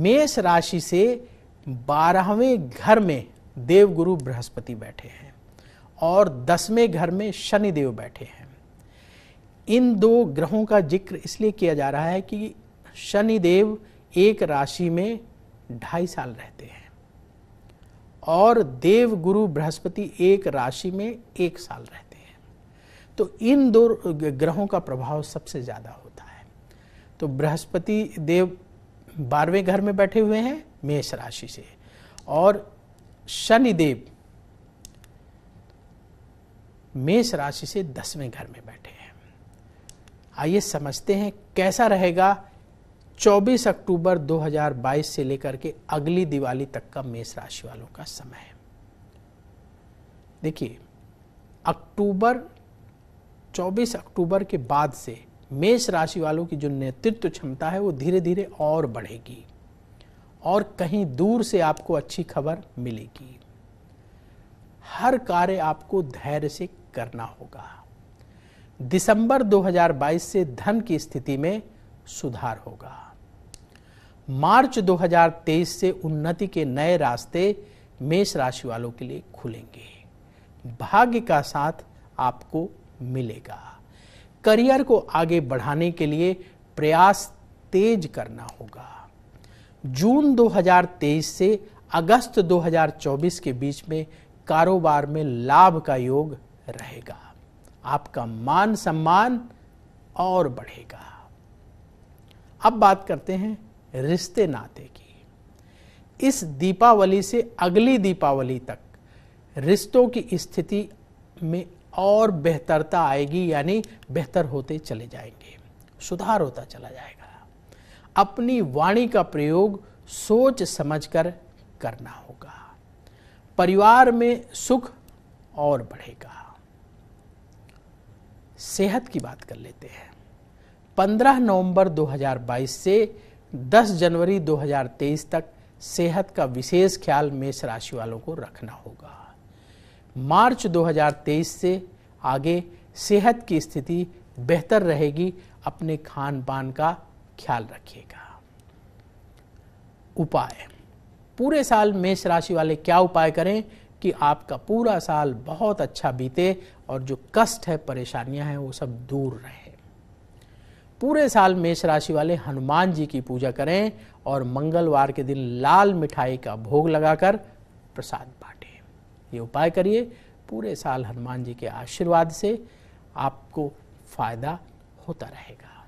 मेष राशि से बारहवें घर में देवगुरु बृहस्पति बैठे हैं और दसवें घर में शनिदेव बैठे हैं इन दो ग्रहों का जिक्र इसलिए किया जा रहा है कि शनिदेव एक राशि में ढाई साल रहते हैं और देव गुरु बृहस्पति एक राशि में एक साल रहते हैं तो इन दो ग्रहों का प्रभाव सबसे ज़्यादा होता है तो बृहस्पति देव बारहवें घर में बैठे हुए हैं मेष राशि से और शनिदेव मेष राशि से दसवें घर में बैठे हैं आइए समझते हैं कैसा रहेगा 24 अक्टूबर 2022 से लेकर के अगली दिवाली तक का मेष राशि वालों का समय देखिए अक्टूबर 24 अक्टूबर के बाद से मेष राशि वालों की जो नेतृत्व क्षमता है वो धीरे धीरे और बढ़ेगी और कहीं दूर से आपको अच्छी खबर मिलेगी हर कार्य आपको धैर्य से करना होगा दिसंबर 2022 से धन की स्थिति में सुधार होगा मार्च 2023 से उन्नति के नए रास्ते मेष राशि वालों के लिए खुलेंगे भाग्य का साथ आपको मिलेगा करियर को आगे बढ़ाने के लिए प्रयास तेज करना होगा जून 2023 से अगस्त 2024 के बीच में कारोबार में लाभ का योग रहेगा आपका मान सम्मान और बढ़ेगा अब बात करते हैं रिश्ते नाते की इस दीपावली से अगली दीपावली तक रिश्तों की स्थिति में और बेहतरता आएगी यानी बेहतर होते चले जाएंगे सुधार होता चला जाएगा अपनी वाणी का प्रयोग सोच समझकर करना होगा परिवार में सुख और बढ़ेगा सेहत की बात कर लेते हैं 15 नवंबर 2022 से 10 जनवरी 2023 तक सेहत का विशेष ख्याल मेष राशि वालों को रखना होगा मार्च 2023 से आगे सेहत की स्थिति बेहतर रहेगी अपने खान पान का ख्याल रखिएगा उपाय पूरे साल मेष राशि वाले क्या उपाय करें कि आपका पूरा साल बहुत अच्छा बीते और जो कष्ट है परेशानियां हैं वो सब दूर रहे पूरे साल मेष राशि वाले हनुमान जी की पूजा करें और मंगलवार के दिन लाल मिठाई का भोग लगाकर प्रसाद बांटें ये उपाय करिए पूरे साल हनुमान जी के आशीर्वाद से आपको फ़ायदा होता रहेगा